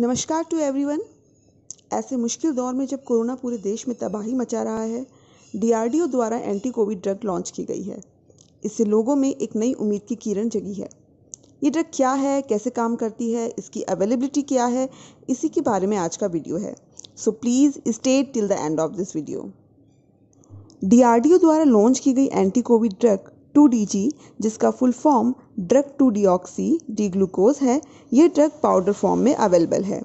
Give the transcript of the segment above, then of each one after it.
नमस्कार to everyone ऐसे मुश्किल दौर में जब कोरोना पूरे देश में तबाही मचा रहा है डीआरडीओ द्वारा एंटी कोविड ड्रग लॉन्च की गई है इससे लोगों में एक नई उम्मीद की किरण जगी है ये ड्रग क्या है कैसे काम करती है इसकी अवेलेबिलिटी क्या है इसी के बारे में आज का वीडियो है सो please stay till the end of this video DRDO द्वारा लॉन्च की गई anti covid drug two D G जिसका full form drug two deoxy D glucose है ये ड्रग पाउडर फॉर्म में अवेलेबल है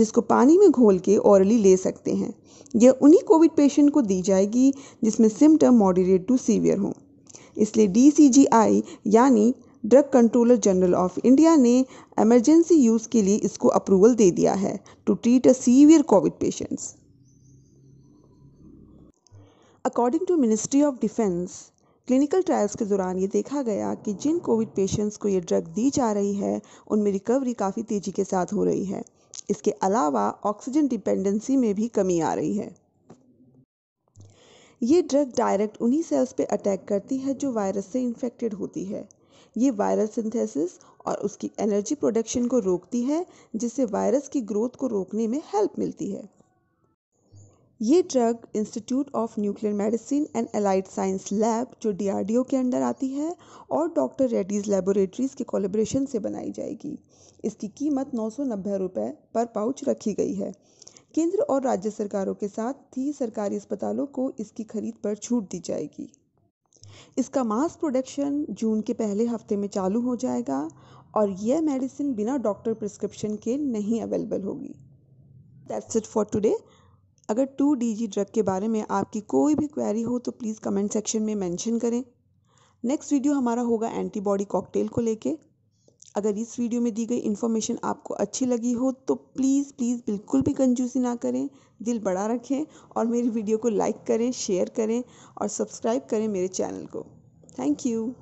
जिसको पानी में घोल के औरली ले सकते हैं यह उन्हीं कोविड पेशेंट को दी जाएगी जिसमें सिम्टम मॉडरेट टू सीवियर हों इसलिए डी यानी drug controller general of India ने एमरजेंसी यूज़ के लिए इसको अप्रूवल दे दिया है to treat a severe covid patients according to ministry of defence clinical trials के दौरान ये देखा गया कि जिन कोविड पेशेंट्स को ये ड्रग दी जा रही है उनमें रिकवरी काफ़ी तेज़ी के साथ हो रही है इसके अलावा ऑक्सीजन डिपेंडेंसी में भी कमी आ रही है ये ड्रग डायरेक्ट उन्हीं सेल्स पे अटैक करती है जो वायरस से इन्फेक्टेड होती है ये वायरल सिंथेसिस और उसकी एनर्जी प्रोडक्शन को रोकती है जिससे वायरस की ग्रोथ को रोकने में हेल्प मिलती है ये drug institute of nuclear medicine and allied science lab जो डीआरडीओ के अंडर आती है और डॉक्टर रेड्डीज़ लेबोरेटरीज़ के कोलेब्रेशन से बनाई जाएगी इसकी कीमत नौ सौ नब्बे रुपये पर पाउच रखी गई है केंद्र और राज्य सरकारों के साथ ही सरकारी अस्पतालों को इसकी खरीद पर छूट दी जाएगी इसका मास प्रोडक्शन जून के पहले हफ्ते में चालू हो जाएगा और यह मेडिसिन बिना डॉक्टर प्रिस्क्रिप्शन के नहीं अवेलेबल होगी दैट्स इट फॉर टुडे अगर टू डी ड्रग के बारे में आपकी कोई भी क्वेरी हो तो प्लीज़ कमेंट सेक्शन में मेंशन करें नेक्स्ट वीडियो हमारा होगा एंटीबॉडी कॉकटेल को लेके अगर इस वीडियो में दी गई इन्फॉर्मेशन आपको अच्छी लगी हो तो प्लीज़ प्लीज़ बिल्कुल भी कंजूसी ना करें दिल बड़ा रखें और मेरी वीडियो को लाइक करें शेयर करें और सब्सक्राइब करें मेरे चैनल को थैंक यू